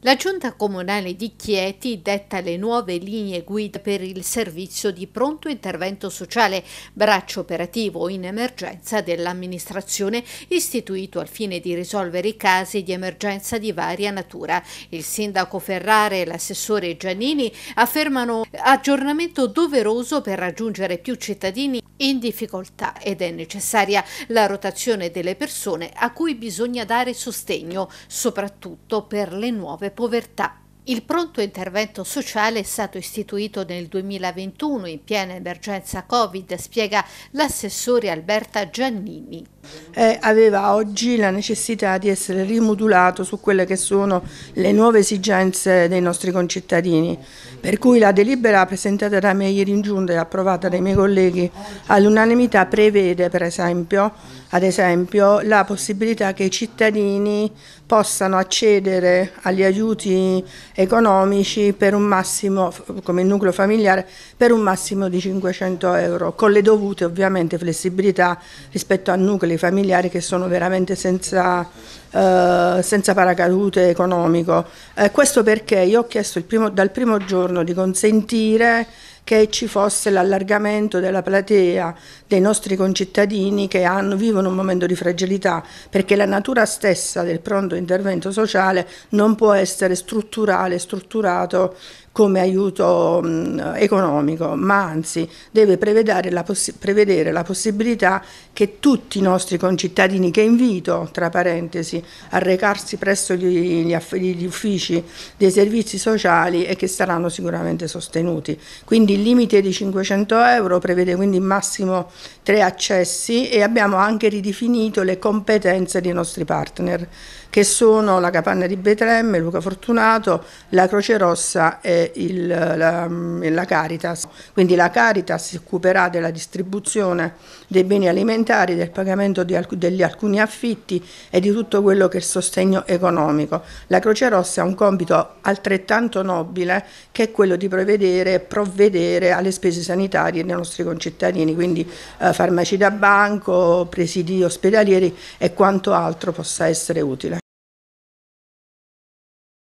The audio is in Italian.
La Giunta Comunale di Chieti detta le nuove linee guida per il servizio di pronto intervento sociale, braccio operativo in emergenza dell'amministrazione, istituito al fine di risolvere i casi di emergenza di varia natura. Il sindaco Ferrare e l'assessore Giannini affermano aggiornamento doveroso per raggiungere più cittadini in difficoltà ed è necessaria la rotazione delle persone a cui bisogna dare sostegno, soprattutto per le nuove povertà. Il pronto intervento sociale è stato istituito nel 2021 in piena emergenza Covid, spiega l'assessore Alberta Giannini. Eh, aveva oggi la necessità di essere rimodulato su quelle che sono le nuove esigenze dei nostri concittadini, per cui la delibera presentata da me ieri in giunta e approvata dai miei colleghi all'unanimità prevede per esempio, ad esempio la possibilità che i cittadini possano accedere agli aiuti economici per un massimo, come nucleo familiare, per un massimo di 500 euro, con le dovute ovviamente flessibilità rispetto a nuclei familiari che sono veramente senza, eh, senza paracadute economico. Eh, questo perché io ho chiesto primo, dal primo giorno di consentire che ci fosse l'allargamento della platea dei nostri concittadini che hanno, vivono un momento di fragilità, perché la natura stessa del pronto intervento sociale non può essere strutturale, strutturato come aiuto mh, mm, economico, ma anzi deve prevedere la, prevedere la possibilità che tutti i nostri concittadini che invito, tra parentesi, a recarsi presso gli, gli, gli uffici dei servizi sociali e che saranno sicuramente sostenuti. Quindi il limite di 500 euro prevede quindi massimo tre accessi e abbiamo anche ridefinito le competenze dei nostri partner, che sono la Capanna di Betlemme, Luca Fortunato, la Croce Rossa e il, la, la Caritas. Quindi la Caritas si occuperà della distribuzione dei beni alimentari, del pagamento di alc degli alcuni affitti e di tutto quello che è il sostegno economico. La Croce Rossa ha un compito altrettanto nobile che è quello di prevedere e provvedere provvedere alle spese sanitarie dei nostri concittadini, quindi eh, farmaci da banco, presidi ospedalieri e quanto altro possa essere utile.